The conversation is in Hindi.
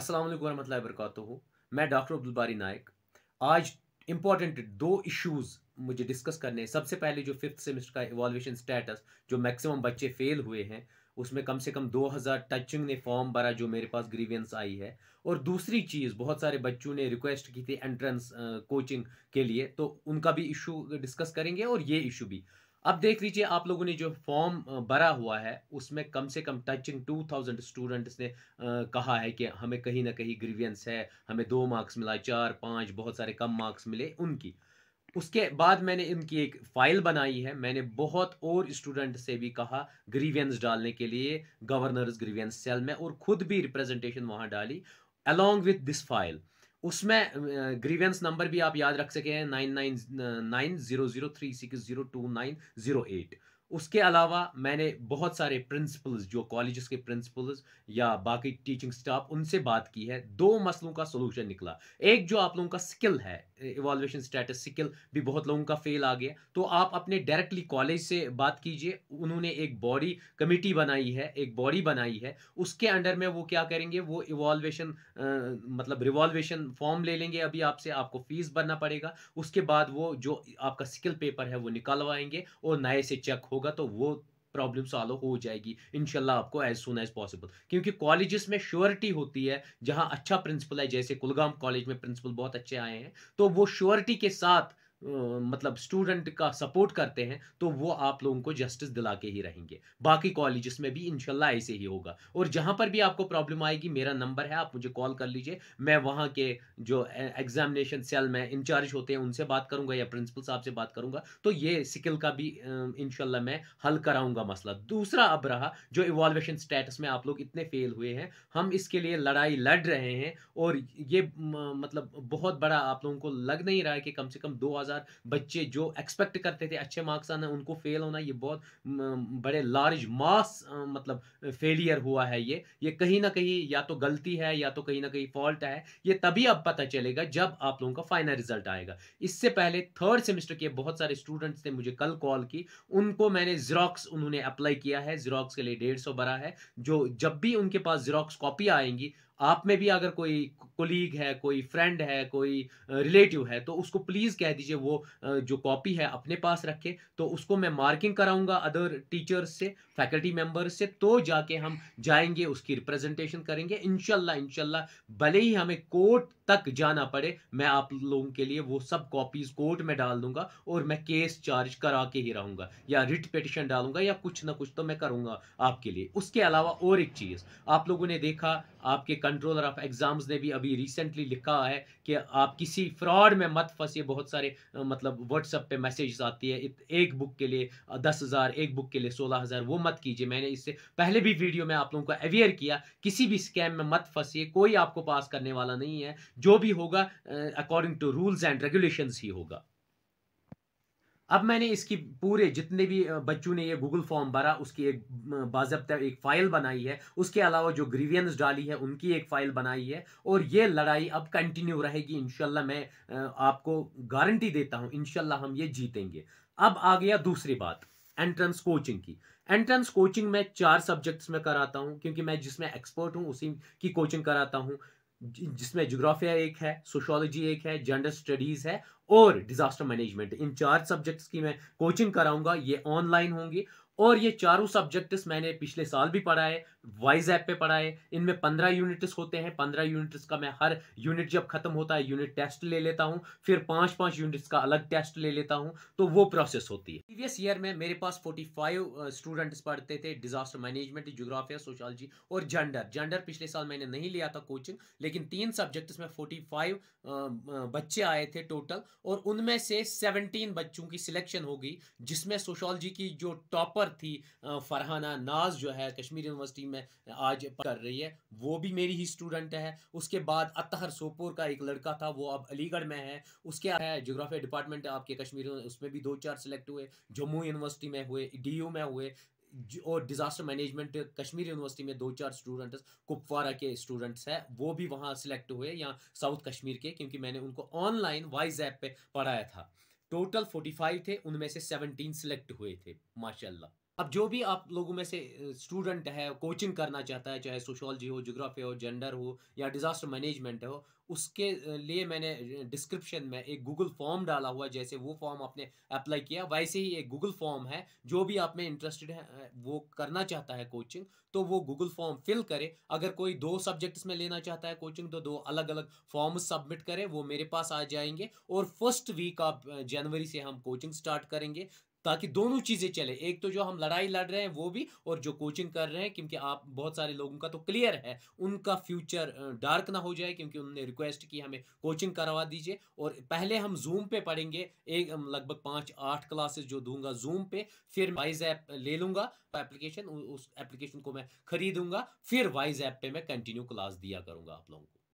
अस्सलाम वरहमल वर्क मैं डॉक्टर बारी नायक आज इंपॉर्टेंट दो इश्यूज मुझे डिस्कस करने हैं सबसे पहले जो फिफ्थ सेमेस्टर का इवॉल्यूशन स्टेटस जो मैक्सिमम बच्चे फेल हुए हैं उसमें कम से कम 2000 टचिंग ने फॉर्म भरा जो मेरे पास ग्रीवियंस आई है और दूसरी चीज़ बहुत सारे बच्चों ने रिक्वेस्ट की थी एंट्रेंस कोचिंग के लिए तो उनका भी इशू डिस्कस करेंगे और ये इशू भी अब देख लीजिए आप लोगों ने जो फॉर्म भरा हुआ है उसमें कम से कम टचिंग टू थाउजेंड स्टूडेंट्स ने आ, कहा है कि हमें कहीं ना कहीं ग्रीवियंस है हमें दो मार्क्स मिला चार पाँच बहुत सारे कम मार्क्स मिले उनकी उसके बाद मैंने इनकी एक फाइल बनाई है मैंने बहुत और स्टूडेंट से भी कहा ग्रीवियंस डालने के लिए गवर्नर्स ग्रीवियंस सेल में और खुद भी रिप्रेजेंटेशन वहाँ डाली अलॉन्ग विथ दिस फाइल उसमें ग्रीवेंस नंबर भी आप याद रख सके nine nine nine zero zero three six zero two nine zero eight उसके अलावा मैंने बहुत सारे प्रिंसिपल्स जो कॉलेजेस के प्रिंसिपल्स या बाकी टीचिंग स्टाफ उनसे बात की है दो मसलों का सोल्यूशन निकला एक जो आप लोगों का स्किल है इवॉल्वेशन स्टेटस स्किल भी बहुत लोगों का फेल आ गया तो आप अपने डायरेक्टली कॉलेज से बात कीजिए उन्होंने एक बॉडी कमिटी बनाई है एक बॉडी बनाई है उसके अंडर में वो क्या करेंगे वो इवॉल्वेशन मतलब रिवॉल्वेशन फॉर्म ले लेंगे अभी आपसे आपको फीस भरना पड़ेगा उसके बाद वो जो आपका स्किल पेपर है वो निकलवाएंगे और नए से चेक होगा तो वो प्रॉब्लम सॉल्व हो जाएगी इनशाला आपको एज सुन एज पॉसिबल क्योंकि कॉलेजेस में श्योरिटी होती है जहां अच्छा प्रिंसिपल है जैसे कुलगाम कॉलेज में प्रिंसिपल बहुत अच्छे आए हैं तो वो श्योरिटी के साथ मतलब स्टूडेंट का सपोर्ट करते हैं तो वो आप लोगों को जस्टिस दिला के ही रहेंगे बाकी कॉलेजेस में भी इनशाला ऐसे ही होगा और जहाँ पर भी आपको प्रॉब्लम आएगी मेरा नंबर है आप मुझे कॉल कर लीजिए मैं वहां के जो एग्जामिनेशन सेल में इंचार्ज होते हैं उनसे बात करूंगा या प्रिंसिपल साहब से बात करूंगा तो ये स्किल का भी इनशाला मैं हल कराऊँगा मसला दूसरा अब रहा जो इवॉल्वेशन स्टेटस में आप लोग इतने फेल हुए हैं हम इसके लिए लड़ाई लड़ रहे हैं और ये मतलब बहुत बड़ा आप लोगों को लग नहीं रहा है कि कम से कम दो हज़ार हज़ार बच्चे जो एक्सपेक्ट करते थे अच्छे मार्क्स आना उनको फेल होना ये बहुत बड़े लार्ज मास मतलब फेलियर हुआ है ये ये कहीं ना कहीं या तो गलती है या तो कहीं ना कहीं फॉल्ट है ये तभी अब पता चलेगा जब आप लोगों का फाइनल रिजल्ट आएगा इससे पहले थर्ड सेमेस्टर के बहुत सारे स्टूडेंट्स ने मुझे कल कॉल की उनको मैंने जीरोक्स उन्होंने अप्लाई किया है जीरोक्स के लिए डेढ़ सौ भरा है जो जब भी उनके पास जीरोक्स कॉपी आएंगी आप में भी अगर कोई कोलीग है कोई फ्रेंड है कोई रिलेटिव है तो उसको प्लीज़ कह दीजिए वो जो कॉपी है अपने पास रखे तो उसको मैं मार्किंग कराऊंगा अदर टीचर्स से फैकल्टी मेम्बर्स से तो जाके हम जाएंगे उसकी रिप्रेजेंटेशन करेंगे इनशाला इनशाला भले ही हमें कोर्ट तक जाना पड़े मैं आप लोगों के लिए वो सब कॉपीज कोर्ट में डाल दूंगा और मैं केस चार्ज करा के ही रहूंगा या रिट पिटिशन डालूंगा या कुछ ना कुछ तो मैं करूंगा आपके लिए उसके अलावा और एक चीज़ आप लोगों ने देखा आपके कंट्रोलर ऑफ एग्ज़ाम्स ने भी अभी रिसेंटली लिखा है कि आप किसी फ्रॉड में मत फंसिए बहुत सारे मतलब व्हाट्सअप पे मैसेज आती है एक बुक के लिए दस हज़ार एक बुक के लिए सोलह हज़ार वो मत कीजिए मैंने इससे पहले भी वीडियो में आप लोगों को अवेयर किया किसी भी स्कैम में मत फंसीए कोई आपको पास करने वाला नहीं है जो भी होगा according to rules and regulation ही होगा अब मैंने इसकी पूरे जितने भी बच्चों ने ये गूगल फॉर्म भरा उसकी एक बाजबता एक फ़ाइल बनाई है उसके अलावा जो ग्रीवियंस डाली है उनकी एक फ़ाइल बनाई है और ये लड़ाई अब कंटिन्यू रहेगी इनशाला मैं आपको गारंटी देता हूँ इनशाला हम ये जीतेंगे अब आ गया दूसरी बात एंट्रेंस कोचिंग की एंट्रेंस कोचिंग मैं चार सब्जेक्ट्स में कराता हूँ क्योंकि मैं जिसमें एक्सपर्ट हूँ उसी की कोचिंग कराता हूँ जिसमें जोग्राफिया एक है सोशोलॉजी एक है जेंडर स्टडीज़ है और डिज़ास्टर मैनेजमेंट इन चार सब्जेक्ट्स की मैं कोचिंग कराऊंगा ये ऑनलाइन होंगी और ये चारों सब्जेक्ट्स मैंने पिछले साल भी पढ़ाए वाइज ऐप पे पढ़ाए इनमें पंद्रह यूनिट्स होते हैं पंद्रह यूनिट्स का मैं हर यूनिट जब खत्म होता है यूनिट टेस्ट ले लेता हूँ फिर पांच पांच यूनिट्स का अलग टेस्ट ले लेता हूँ तो वो प्रोसेस होती है प्रीवियस ईयर में मेरे पास फोर्टी फाइव स्टूडेंट्स पढ़ते थे डिजास्टर मैनेजमेंट जोग्राफिया सोशलॉजी और जेंडर जेंडर पिछले साल मैंने नहीं लिया था कोचिंग लेकिन तीन सब्जेक्ट्स में फोर्टी फाइव बच्चे आए थे टोटल और उनमें से सेवनटीन बच्चों की सिलेक्शन होगी जिसमें सोशोलॉजी की जो टॉपर टॉपर थी फरहाना नाज जो है कश्मीर यूनिवर्सिटी में आज कर रही है वो भी मेरी ही स्टूडेंट है उसके बाद अतहर सोपोर का एक लड़का था वो अब अलीगढ़ में है उसके है जोग्राफी डिपार्टमेंट आपके कश्मीर उसमें भी दो चार सेलेक्ट हुए जम्मू यूनिवर्सिटी में हुए डी में हुए और डिज़ास्टर मैनेजमेंट कश्मीर यूनिवर्सिटी में दो चार स्टूडेंट्स कुपवारा के स्टूडेंट्स हैं वो भी वहाँ सिलेक्ट हुए या साउथ कश्मीर के क्योंकि मैंने उनको ऑनलाइन वाइज ऐप पे पढ़ाया था टोटल फोर्टी फाइव थे उनमें से सेवनटीन सिलेक्ट हुए थे माशाल्लाह अब जो भी आप लोगों में से स्टूडेंट है कोचिंग करना चाहता है चाहे सोशोलॉजी हो जोग्राफी हो जेंडर हो या डिज़ास्टर मैनेजमेंट हो उसके लिए मैंने डिस्क्रिप्शन में एक गूगल फॉर्म डाला हुआ जैसे वो फॉर्म आपने अप्लाई किया वैसे ही एक गूगल फॉर्म है जो भी आप में इंटरेस्टेड है वो करना चाहता है कोचिंग तो वो गूगल फॉर्म फिल करे अगर कोई दो सब्जेक्ट्स में लेना चाहता है कोचिंग तो दो अलग अलग फॉर्म सबमिट करे वो मेरे पास आ जाएंगे और फर्स्ट वीक ऑफ जनवरी से हम कोचिंग स्टार्ट करेंगे ताकि दोनों चीज़ें चले एक तो जो हम लड़ाई लड़ रहे हैं वो भी और जो कोचिंग कर रहे हैं क्योंकि आप बहुत सारे लोगों का तो क्लियर है उनका फ्यूचर डार्क ना हो जाए क्योंकि उनने रिक्वेस्ट की हमें कोचिंग करवा दीजिए और पहले हम जूम पे पढ़ेंगे एक लगभग पाँच आठ क्लासेस जो दूंगा जूम पे फिर वाइज ऐप ले लूँगा एप्लीकेशन उस एप्लीकेशन को मैं खरीदूंगा फिर वाइज ऐप पे मैं कंटिन्यू क्लास दिया करूँगा आप लोगों को